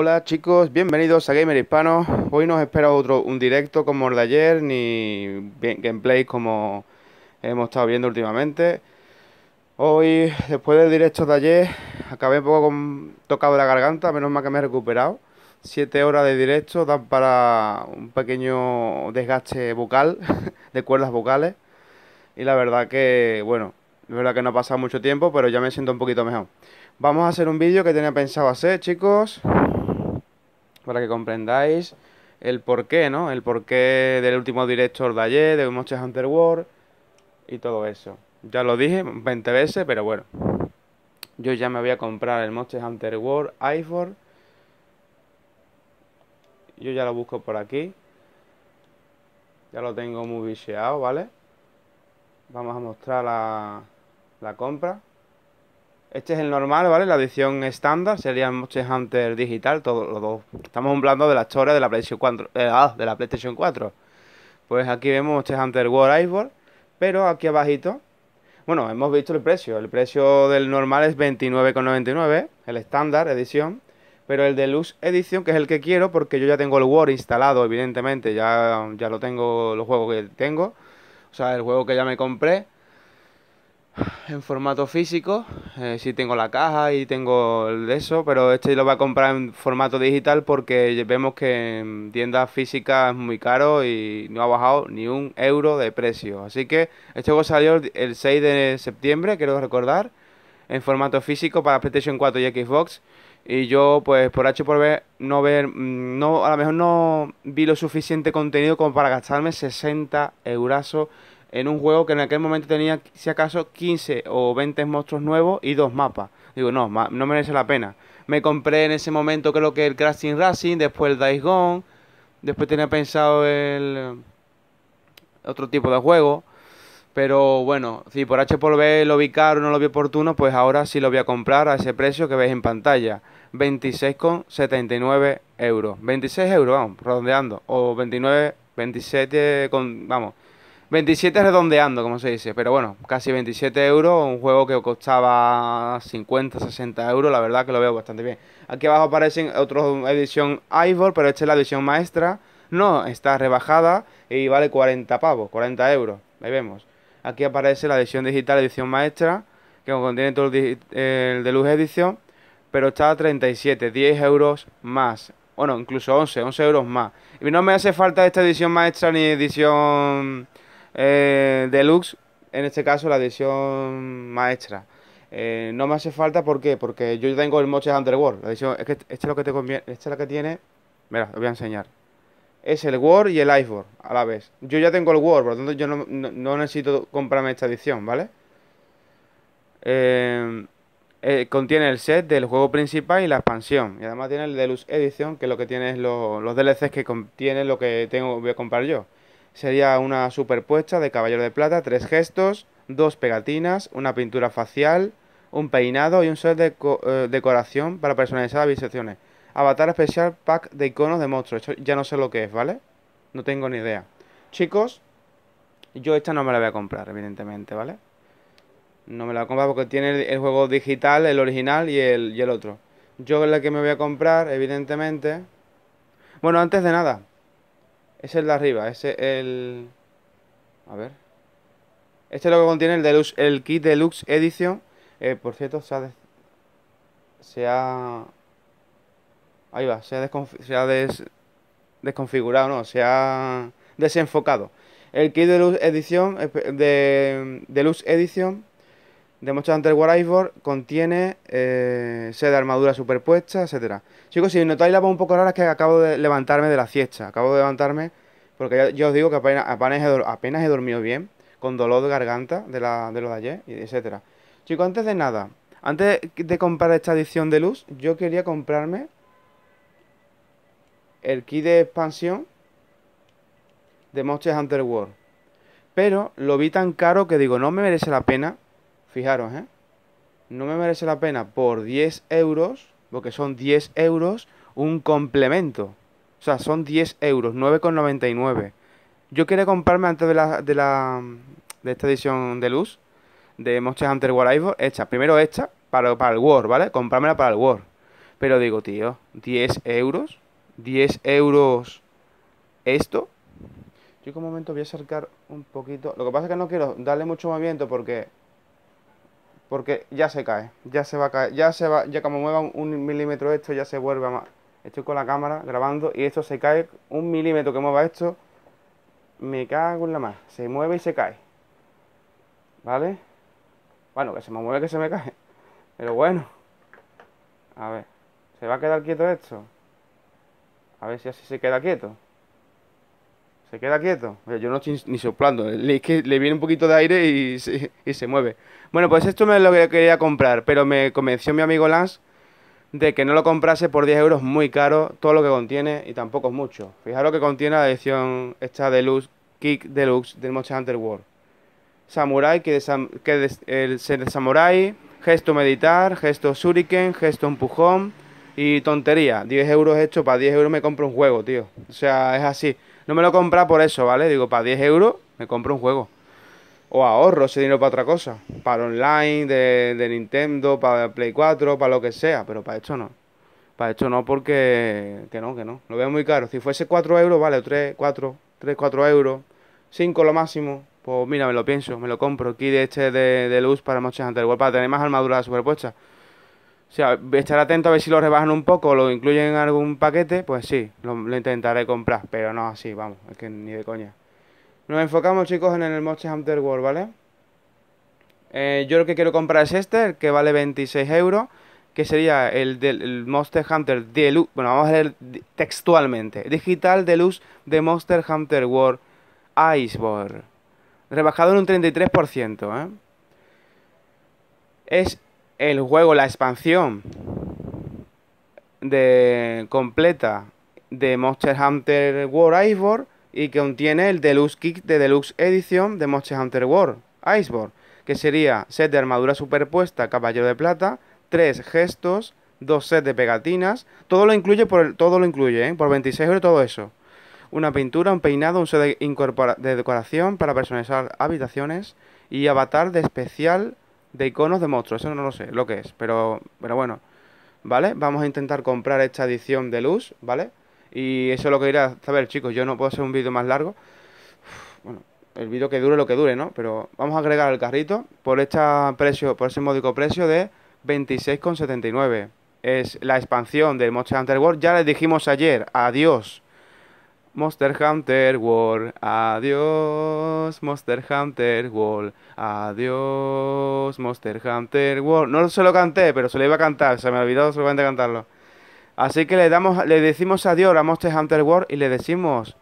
Hola chicos, bienvenidos a Gamer Hispano. Hoy nos espera otro un directo como el de ayer, ni gameplay como hemos estado viendo últimamente. Hoy, después del directo de ayer, acabé un poco con, tocado la garganta, menos mal que me he recuperado. Siete horas de directo dan para un pequeño desgaste vocal, de cuerdas vocales. Y la verdad que, bueno, la verdad que no ha pasado mucho tiempo, pero ya me siento un poquito mejor. Vamos a hacer un vídeo que tenía pensado hacer, chicos para que comprendáis el porqué, ¿no? El porqué del último director de ayer, de Monster Hunter World y todo eso. Ya lo dije 20 veces, pero bueno. Yo ya me voy a comprar el Monster Hunter World iPhone. Yo ya lo busco por aquí. Ya lo tengo muy viciado, ¿vale? Vamos a mostrar la compra. Este es el normal, ¿vale? La edición estándar sería Monster Hunter digital, todos los dos. Estamos hablando de la historia de la PlayStation 4. Eh, ah, de la PlayStation 4. Pues aquí vemos Monster Hunter World Iceborne, pero aquí abajito, bueno, hemos visto el precio. El precio del normal es 29,99, el estándar edición, pero el deluxe edición, que es el que quiero, porque yo ya tengo el World instalado, evidentemente, ya, ya lo tengo, los juegos que tengo, o sea, el juego que ya me compré en formato físico. Eh, si tengo la caja y tengo el de eso, pero este lo voy a comprar en formato digital porque vemos que en tiendas físicas es muy caro y no ha bajado ni un euro de precio. Así que este juego salió el 6 de septiembre, quiero recordar, en formato físico para PlayStation 4 y Xbox. Y yo, pues, por H por B, no ver, no, a lo mejor no vi lo suficiente contenido como para gastarme 60 euros en un juego que en aquel momento tenía, si acaso, 15 o 20 monstruos nuevos y dos mapas. Digo, no, no merece la pena. Me compré en ese momento creo que el Crashing Racing, después el Dice Gone, después tenía pensado el eh, otro tipo de juego. Pero bueno, si por H por B lo vi caro, no lo vi oportuno, pues ahora sí lo voy a comprar a ese precio que veis en pantalla. 26,79 euros. 26 euros, vamos, redondeando. O 29, 27, con, vamos, 27 redondeando, como se dice, pero bueno, casi 27 euros, un juego que costaba 50, 60 euros, la verdad que lo veo bastante bien. Aquí abajo aparecen otros edición Ivor, pero esta es la edición maestra, no, está rebajada y vale 40 pavos, 40 euros, ahí vemos. Aquí aparece la edición digital, edición maestra, que contiene todo el, de deluxe edición, pero está a 37, 10 euros más. Bueno, incluso 11, 11 euros más. Y no me hace falta esta edición maestra ni edición eh, deluxe, en este caso la edición maestra. Eh, no me hace falta, Porque yo ya tengo el Moches Underworld. La edición, es que esta es lo que te conviene, es la que tiene. Mira, os voy a enseñar. Es el Word y el Iceboard a la vez. Yo ya tengo el Word, por lo tanto yo no, necesito comprarme esta edición, ¿vale? Eh, contiene el set del juego principal y la expansión. Y además tiene el Deluxe Edition, que lo que tiene es los DLCs que contiene lo que tengo, voy a comprar yo. Sería una superpuesta de caballero de plata, tres gestos, dos pegatinas, una pintura facial, un peinado y un set de eh, decoración para personalizar las Avatar especial pack de iconos de monstruos. Esto ya no sé lo que es, ¿vale? No tengo ni idea. Chicos, yo esta no me la voy a comprar, evidentemente, ¿vale? No me la voy a comprar porque tiene el juego digital, el original y el, y el otro. Yo la que me voy a comprar, evidentemente... Bueno, antes de nada, ese es el de arriba, ese es el... A ver. Este es lo que contiene el, deluxe, el kit deluxe edición, eh, por cierto, se ha, se ha... Ahí va, se ha, desconfigurado, no, se ha desenfocado. El kit deluxe edición, de, deluxe edition de Monster Hunter War contiene eh, de armadura superpuesta, etcétera. Chicos, si notáis la voz un poco rara es que acabo de levantarme de la siesta. Acabo de levantarme porque ya, os digo que apenas, apenas, he, dormido bien, con dolor de garganta de, la, de lo de ayer, etcétera. Chicos, antes de nada, antes de comprar esta edición de luz, yo quería comprarme el kit de expansión de Monster Hunter World. Pero lo vi tan caro que digo, no me merece la pena Fijaros, ¿eh? No me merece la pena por 10 euros, porque son 10 euros, un complemento. O sea, son 10 euros, 9,99. Yo quería comprarme antes de la, de la de esta edición de luz de Monster Hunter World hecha, Primero hecha para, para el Word, ¿vale? Comprármela para el Word. Pero digo, tío, 10 euros. 10 euros esto. Yo un momento voy a acercar un poquito. Lo que pasa es que no quiero darle mucho movimiento porque porque ya se cae, ya se va a caer, ya se va, ya como mueva un, milímetro esto, ya se vuelve a más. Estoy con la cámara grabando y esto se cae un milímetro que mueva esto. Me cago en la más. Se mueve y se cae. ¿Vale? Bueno, que se me mueve, que se me cae. Pero bueno. A ver. ¿Se va a quedar quieto esto? A ver si así se queda quieto se queda quieto. Yo no estoy ni soplando, le viene un poquito de aire y se, mueve. Bueno, pues esto es lo que quería comprar, pero me convenció mi amigo Lance de que no lo comprase por 10 euros, muy caro, todo lo que contiene y tampoco es mucho. Fijaros que contiene la edición esta deluxe, Kick Deluxe del Monster Hunter World. Samurai, que, que el samurai, gesto meditar, gesto shuriken, gesto empujón y tontería. 10 euros hecho, para 10 euros me compro un juego, tío. O sea, es así. No me lo compra por eso, ¿vale? Digo, para 10 euros me compro un juego. O ahorro ese dinero para otra cosa. Para online, de, Nintendo, para Play 4, para lo que sea. Pero para esto no. Para esto no, porque... Que no, que no. Lo veo muy caro. Si fuese 4 euros, vale, 3, 4, 3, 4 euros. 5 lo máximo. Pues mira, me lo pienso, me lo compro. de este de, de luz para mochas anteriores igual para tener más armaduras superpuesta. O sea, estar atento a ver si lo rebajan un poco o lo incluyen en algún paquete, pues sí, lo, intentaré comprar, pero no así, vamos, es que ni de coña. Nos enfocamos, chicos, en el Monster Hunter World, ¿vale? Eh, yo lo que quiero comprar es este, que vale 26 euros, que sería el del Monster Hunter Deluxe. Bueno, vamos a leer textualmente: Digital Deluxe de Monster Hunter World Iceborne. Rebajado en un 33%, ¿eh? Es el juego, la expansión de completa de Monster Hunter World Iceborne y que contiene el Deluxe Kick de Deluxe Edition de Monster Hunter World Iceborne, que sería set de armadura superpuesta, caballero de plata, tres gestos, dos sets de pegatinas, todo lo incluye por todo lo incluye, ¿eh? por 26 euros todo eso. Una pintura, un peinado, un set de decoración para personalizar habitaciones y avatar de especial de iconos de monstruos. Eso no lo sé lo que es, pero, pero bueno. ¿Vale? Vamos a intentar comprar esta edición de luz, ¿vale? Y eso es lo que irá a saber, chicos. Yo no puedo hacer un vídeo más largo. bueno, el vídeo que dure lo que dure, ¿no? Pero vamos a agregar el carrito por este precio, por ese módico precio de 26,79. Es la expansión del Monster Hunter World. Ya les dijimos ayer, adiós. Monster Hunter World, adiós, Monster Hunter World, adiós, Monster Hunter World. No se lo canté, pero se lo iba a cantar, se me ha olvidado solamente cantarlo. Así que le damos, le decimos adiós a Monster Hunter World y le decimos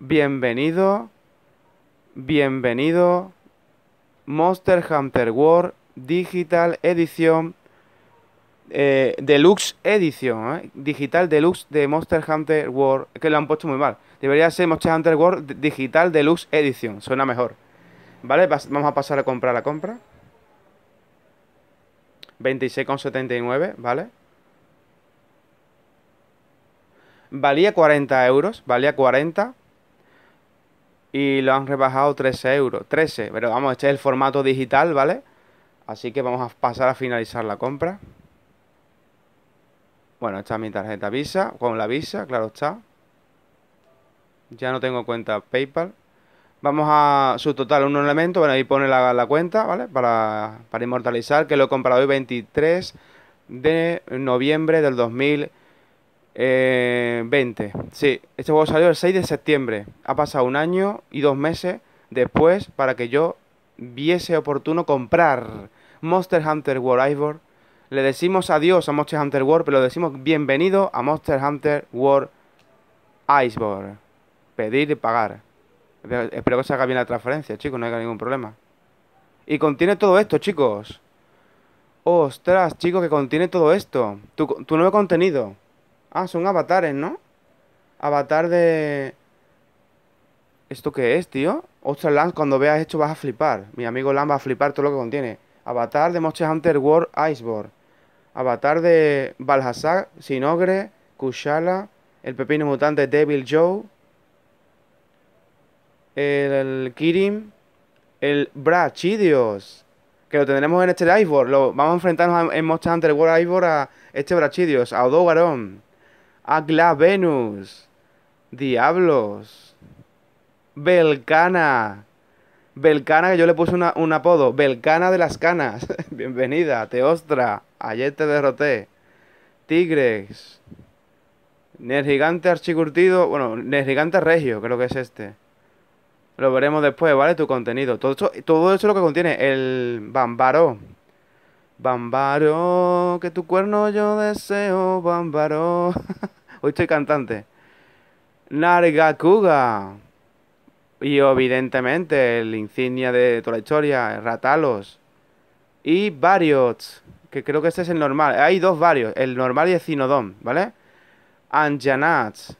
bienvenido, bienvenido, Monster Hunter World Digital Edition eh, Deluxe Edition, ¿eh? Digital Deluxe de Monster Hunter World, que lo han puesto muy mal. Debería ser Monster Hunter World Digital Deluxe Edition, suena mejor. ¿Vale? Vamos a pasar a comprar la compra. 26,79, ¿vale? Valía 40 euros, valía 40. Y lo han rebajado 13 euros. 13, pero vamos, este es el formato digital, ¿vale? Así que vamos a pasar a finalizar la compra. Bueno, está mi tarjeta Visa, con la Visa, claro está. Ya no tengo cuenta PayPal. Vamos a total, un elemento, bueno, ahí pone la, cuenta, ¿vale? Para, inmortalizar, que lo he comprado el 23 de noviembre del 2020. Eh, sí, este juego salió el 6 de septiembre. Ha pasado un año y dos meses después para que yo viese oportuno comprar Monster Hunter World Iceborne le decimos adiós a Monster Hunter World, pero le decimos bienvenido a Monster Hunter World Iceborne. Pedir y pagar. Espero que se haga bien la transferencia, chicos, no hay ningún problema. Y contiene todo esto, chicos. Ostras, chicos, que contiene todo esto. Tu, tu nuevo contenido. Ah, son avatares, ¿no? Avatar de... ¿Esto qué es, tío? Ostras, Lance, cuando veas esto vas a flipar. Mi amigo Lance va a flipar todo lo que contiene. Avatar de Monster Hunter World Iceborne. Avatar de Balhazak, Sinogre, Kushala, el pepino mutante Devil Joe, el, Kirim, el Brachidios, que lo tendremos en este Iceborne. Lo, vamos a enfrentarnos en Monster Hunter World Iceborne a este Brachidios, a Odogaron, a Glavenus, Diablos, Belcana, Belcana, que yo le puse un apodo, Belcana de las Canas. Bienvenida, Teostra, ayer te derroté. Tigres. Nergigante archicurtido, bueno, Nergigante regio, creo que es este. Lo veremos después, ¿vale? Tu contenido. Todo eso, todo eso es lo que contiene el Bambaro. Bambaro, que tu cuerno yo deseo, Bambaro. Hoy estoy cantante. Nargakuga. Y evidentemente el insignia de toda la historia, Ratalos. Y Varios, que creo que este es el normal. Hay dos varios, el normal y el cinodon, ¿vale? Anjanats.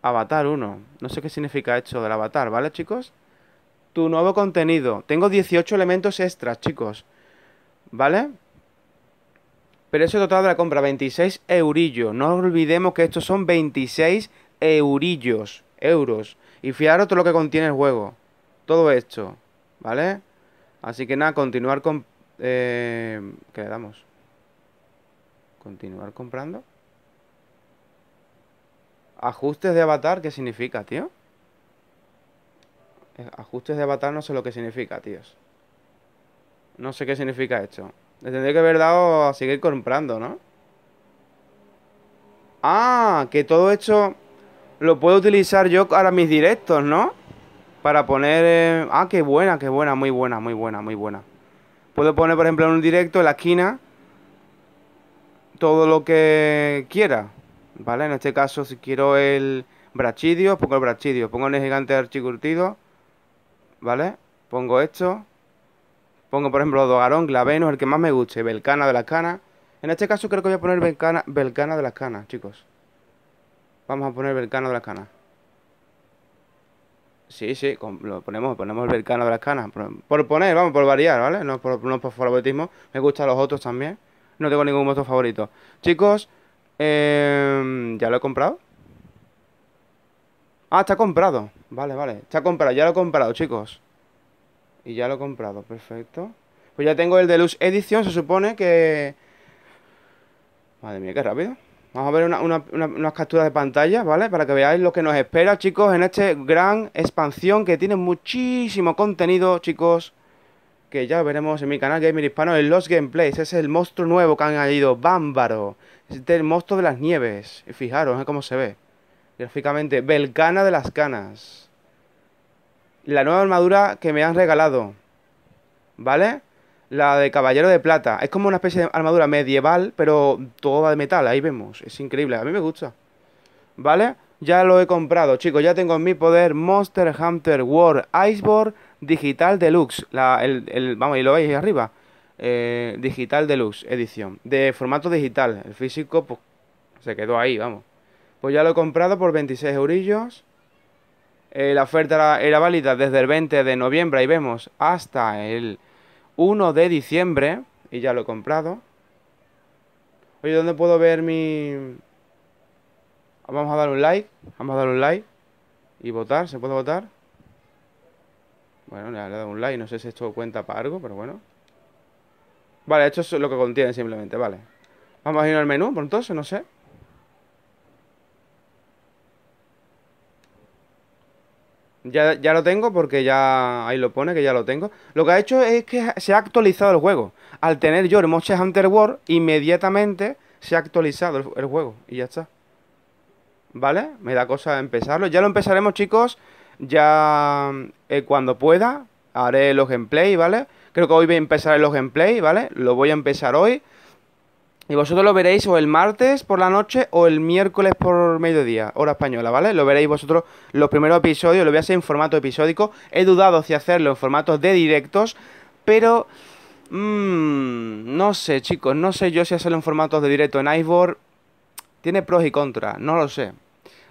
Avatar 1. No sé qué significa esto del avatar, ¿vale, chicos? Tu nuevo contenido. Tengo 18 elementos extras, chicos. ¿Vale? Pero eso total de la compra, 26 eurillos. No olvidemos que estos son 26 eurillos. Euros. Y fiaros todo lo que contiene el juego. Todo esto, ¿vale? Así que nada, continuar con... Eh, ¿Qué le damos? ¿Continuar comprando? Ajustes de avatar, ¿qué significa, tío? Eh, ajustes de avatar no sé lo que significa, tíos. No sé qué significa esto. Le tendría que haber dado a seguir comprando, ¿no? Ah, que todo esto lo puedo utilizar yo para mis directos, ¿no? Para poner... Eh, ah, qué buena, qué buena, muy buena, muy buena, muy buena. Puedo poner, por ejemplo, en un directo, en la esquina, todo lo que quiera, ¿vale? En este caso, si quiero el brachidio, pongo el brachidio. Pongo el gigante archicurtido, ¿vale? Pongo esto. Pongo, por ejemplo, Dogarón, Glaveno, el que más me guste, Belcana de las Canas. En este caso creo que voy a poner Belcana, Belcana de las Canas, chicos. Vamos a poner el vercano de las canas. Sí, sí, lo ponemos, ponemos el vercano de las canas. Por, poner, vamos, por variar, ¿vale? No por, favoritismo. Me gustan los otros también. No tengo ningún otro favorito. Chicos, em, ¿ya lo he comprado? Ah, está comprado. Vale, vale. Está comprado, ya lo he comprado, chicos. Y ya lo he comprado, perfecto. Pues ya tengo el Deluxe Edition, se supone que... Madre mía, qué rápido. Vamos a ver unas capturas de pantalla, ¿vale? Para que veáis lo que nos espera, chicos, en esta gran expansión que tiene muchísimo contenido, chicos. Que ya veremos en mi canal Gamer Hispano en los gameplays. Ese es el monstruo nuevo que han añadido, Bámbaro. Este es el monstruo de las nieves. Y fijaros ¿eh? cómo se ve. Gráficamente, Belcana de las Canas. La nueva armadura que me han regalado. ¿Vale? La de Caballero de Plata. Es como una especie de armadura medieval, pero toda de metal. Ahí vemos. Es increíble. A mí me gusta. ¿Vale? Ya lo he comprado, chicos. Ya tengo en mi poder Monster Hunter World Iceborne Digital Deluxe. La, el, vamos, y lo veis ahí arriba. Eh, digital Deluxe Edición. De formato digital. El físico, pues, se quedó ahí, vamos. Pues ya lo he comprado por 26 eurillos. Eh, la oferta era, era válida desde el 20 de noviembre, ahí vemos, hasta el 1 de diciembre. Y ya lo he comprado. Oye, ¿dónde puedo ver mi...? Vamos a dar un like. Vamos a dar un like. Y votar. ¿Se puede votar? Bueno, le he dado un like. No sé si esto cuenta para algo, pero bueno. Vale, esto es lo que contiene simplemente. Vale. Vamos a ir al menú, por entonces, no sé. Ya, ya, lo tengo porque ya ahí lo pone, que ya lo tengo. Lo que ha hecho es que se ha actualizado el juego. Al tener yo el Monster Hunter World, inmediatamente se ha actualizado el, juego. Y ya está. ¿Vale? Me da cosa empezarlo. Ya lo empezaremos, chicos. Ya eh, cuando pueda haré los gameplay, ¿vale? Creo que hoy voy a empezar los gameplay, ¿vale? Lo voy a empezar hoy. Y vosotros lo veréis o el martes por la noche o el miércoles por mediodía, hora española, ¿vale? Lo veréis vosotros los primeros episodios, lo voy a hacer en formato episódico. He dudado si hacerlo en formatos de directos, pero... Mmm, no sé, chicos, no sé yo si hacerlo en formatos de directo en Iceboard. Tiene pros y contras, no lo sé.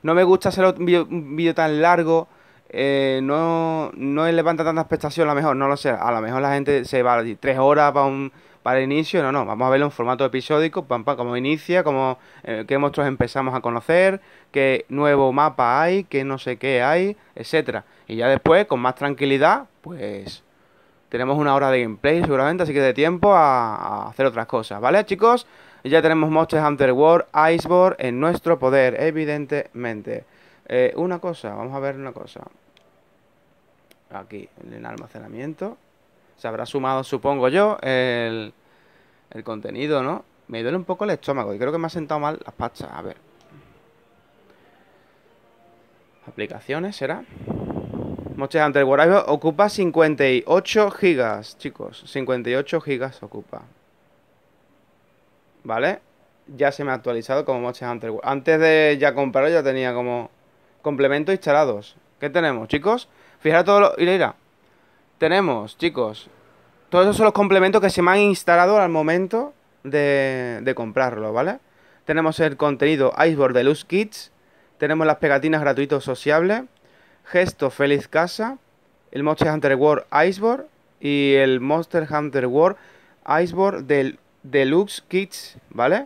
No me gusta hacer un vídeo, tan largo. Eh, no, no levanta tanta expectación, a lo mejor, no lo sé. A lo mejor la gente se va a tres horas para un para inicio, no, no, vamos a verlo en formato episódico, pam, pam, cómo inicia, como eh, qué monstruos empezamos a conocer, qué nuevo mapa hay, qué no sé qué hay, etcétera. Y ya después, con más tranquilidad, pues tenemos una hora de gameplay seguramente, así que de tiempo a, hacer otras cosas, ¿vale, chicos? Ya tenemos Monster Hunter World, Iceborne en nuestro poder, evidentemente. Eh, una cosa, vamos a ver una cosa. Aquí, en el almacenamiento se habrá sumado, supongo yo, el, contenido, ¿no? Me duele un poco el estómago y creo que me ha sentado mal las pastas. A ver. Aplicaciones, ¿será? Monster Hunter ocupa 58 gigas, chicos. 58 gigas ocupa. ¿Vale? Ya se me ha actualizado como Monster Hunter Antes de ya comprarlo ya tenía como complementos instalados. ¿Qué tenemos, chicos? Fijaros todo lo... le irá. Tenemos, chicos, todos esos son los complementos que se me han instalado al momento de, comprarlo, ¿vale? Tenemos el contenido Iceboard Deluxe Kits, tenemos las pegatinas gratuitos sociables, Gesto Feliz Casa, el Monster Hunter World Iceboard y el Monster Hunter World Iceboard del Deluxe Kits, ¿vale?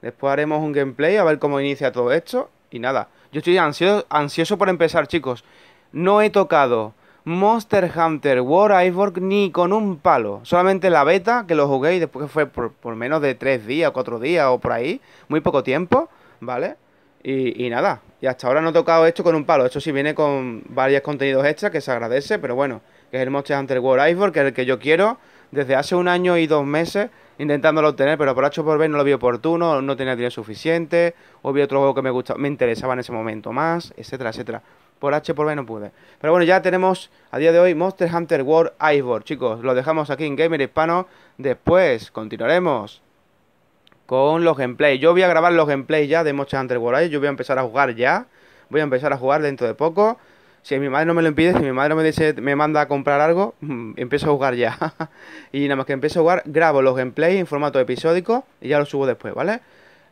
Después haremos un gameplay a ver cómo inicia todo esto y nada. Yo estoy ansioso, ansioso por empezar, chicos. No he tocado Monster Hunter World Iceborg, ni con un palo. Solamente la beta, que lo jugué y después fue por, menos de 3 días, 4 días o por ahí. Muy poco tiempo, ¿vale? Y, nada, y hasta ahora no he tocado esto con un palo. Esto sí viene con varios contenidos extra que se agradece, pero bueno, que es el Monster Hunter World Iceborg, que es el que yo quiero desde hace un año y dos meses intentándolo obtener, pero por hecho por B no lo vi oportuno, no tenía dinero suficiente, o vi otro juego que me gustaba, me interesaba en ese momento más, etcétera, etcétera por H por B no pude. Pero bueno, ya tenemos a día de hoy Monster Hunter World Iceborne, chicos. Lo dejamos aquí en Gamer Hispano. Después continuaremos con los gameplays. Yo voy a grabar los gameplays ya de Monster Hunter World Yo voy a empezar a jugar ya. Voy a empezar a jugar dentro de poco. Si mi madre no me lo impide, si mi madre me dice, me manda a comprar algo, empiezo a jugar ya. y nada más que empiezo a jugar, grabo los gameplays en formato episódico y ya los subo después, ¿vale?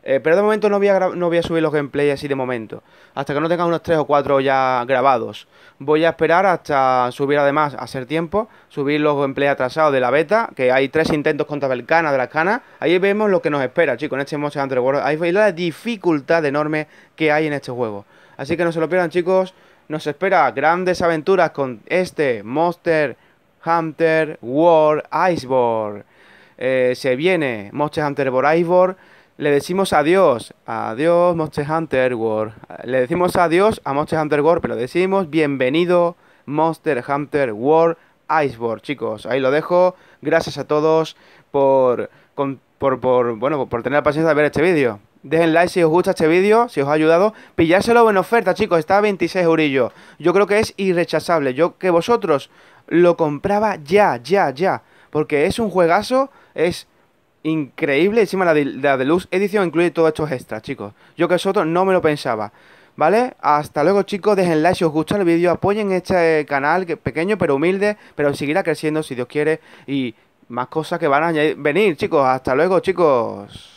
Eh, pero de momento no voy, a no voy a subir los gameplays así de momento. Hasta que no tenga unos 3 o 4 ya grabados. Voy a esperar hasta subir además, a hacer tiempo, subir los gameplays atrasados de la beta, que hay tres intentos contra Belcana de la Cana Ahí vemos lo que nos espera, chicos, en este Monster Hunter World. Ahí Y la dificultad enorme que hay en este juego. Así que no se lo pierdan, chicos. Nos espera grandes aventuras con este Monster Hunter World Iceborne. Eh, se viene Monster Hunter World Iceborne le decimos adiós, adiós Monster Hunter World. Le decimos adiós a Monster Hunter World, pero decimos bienvenido Monster Hunter World Iceborne, chicos. Ahí lo dejo. Gracias a todos por, por, por, bueno, por tener la paciencia de ver este vídeo. Dejen like si os gusta este vídeo, si os ha ayudado. Pillárselo en oferta, chicos. Está a 26 eurillos. Yo creo que es irrechazable. Yo que vosotros lo compraba ya, ya, ya. Porque es un juegazo, es increíble. Encima la de, la Deluxe edición incluye todos estos extras, chicos. Yo que otro, no me lo pensaba. ¿Vale? Hasta luego, chicos. Dejen like si os gusta el vídeo. Apoyen este canal, pequeño pero humilde, pero seguirá creciendo si Dios quiere. Y más cosas que van a venir, chicos. Hasta luego, chicos.